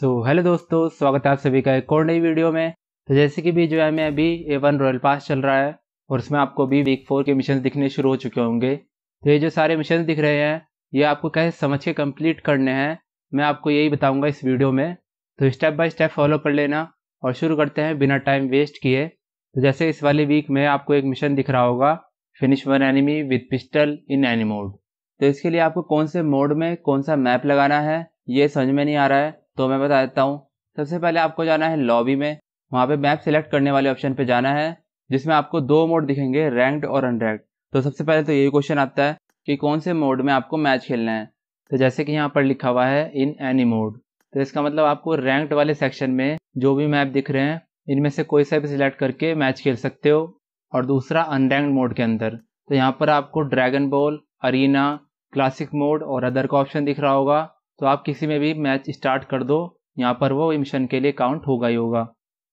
सो so, hello दोस्तों स्वागत है आप सभी का एक और नई वीडियो में तो जैसे कि भी जो है मैं अभी ए वन रॉयल पास चल रहा है और उसमें आपको भी वीक फोर के मिशन दिखने शुरू हो चुके होंगे तो ये जो सारे मिशन दिख रहे हैं ये आपको कैसे समझ के कम्प्लीट करने हैं मैं आपको यही बताऊँगा इस वीडियो में तो स्टेप बाय स्टेप फॉलो कर लेना और शुरू करते हैं बिना टाइम वेस्ट किए तो जैसे इस वाले वीक में आपको एक मिशन दिख रहा होगा finish one enemy with pistol in any mode तो इसके लिए आपको कौन से मोड में कौन सा मैप लगाना है ये समझ में नहीं आ रहा है तो मैं बता देता हूँ सबसे पहले आपको जाना है लॉबी में वहाँ पे मैप सेलेक्ट करने वाले ऑप्शन पे जाना है जिसमें आपको दो मोड दिखेंगे रैंक्ड और अनरैंक्ड तो सबसे पहले तो यही क्वेश्चन आता है कि कौन से मोड में आपको मैच खेलना है तो जैसे कि यहाँ पर लिखा हुआ है इन एनी मोड तो इसका मतलब आपको रैंक्ड वाले सेक्शन में जो भी मैप दिख रहे हैं इनमें से कोई सा भी सिलेक्ट करके मैच खेल सकते हो और दूसरा अनरैंक्ड मोड के अंदर तो यहाँ पर आपको Dragon Ball Arena classic mode और अदर का ऑप्शन दिख रहा होगा तो आप किसी में भी मैच स्टार्ट कर दो यहाँ पर वो मिशन के लिए काउंट होगा ही होगा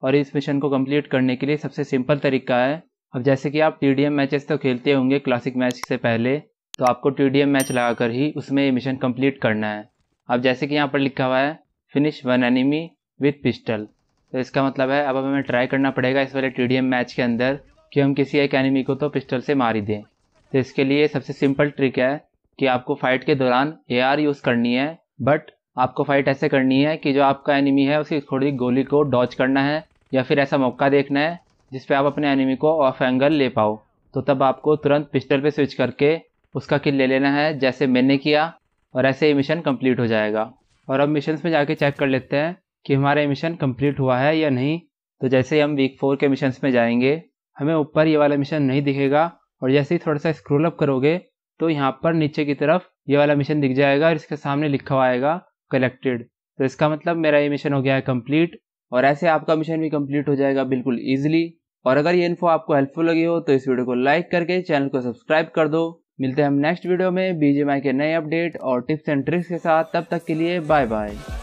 और इस मिशन को कंप्लीट करने के लिए सबसे सिंपल तरीका है अब जैसे कि आप टी डी एम मैचेस तो खेलते होंगे क्लासिक मैच से पहले तो आपको टी डी एम मैच लगाकर ही उसमें ये मिशन कंप्लीट करना है अब जैसे कि यहाँ पर लिखा हुआ है finish one enemy with pistol तो इसका मतलब है अब हमें ट्राई करना पड़ेगा इस वाले टी डी एम मैच के अंदर कि हम किसी एक एनिमी को तो पिस्टल से मार ही दें तो इसके लिए सबसे सिंपल ट्रिक है कि आपको फाइट के दौरान ए आर यूज़ करनी है बट आपको फाइट ऐसे करनी है कि जो आपका एनिमी है उसकी थोड़ी गोली को डॉच करना है या फिर ऐसा मौका देखना है जिस पे आप अपने एनिमी को ऑफ एंगल ले पाओ तो तब आपको तुरंत पिस्टल पे स्विच करके उसका किल ले लेना है जैसे मैंने किया और ऐसे ही मिशन कंप्लीट हो जाएगा और अब मिशन में जाके चेक कर लेते हैं कि हमारा मिशन कंप्लीट हुआ है या नहीं तो जैसे ही हम वीक फोर के मिशन में जाएंगे हमें ऊपर ये वाला मिशन नहीं दिखेगा और जैसे ही थोड़ा सा स्क्रोल अप करोगे तो यहाँ पर नीचे की तरफ ये वाला मिशन दिख जाएगा और इसके सामने लिखा हुआ आएगा कलेक्टेड तो इसका मतलब मेरा ये मिशन हो गया है कम्प्लीट और ऐसे आपका मिशन भी कम्प्लीट हो जाएगा बिल्कुल ईजिली और अगर ये इन्फो आपको हेल्पफुल लगी हो तो इस वीडियो को लाइक करके चैनल को सब्सक्राइब कर दो मिलते हैं हम नेक्स्ट वीडियो में बीजेएमआई के नए अपडेट और टिप्स एंड ट्रिक्स के साथ तब तक के लिए बाय बाय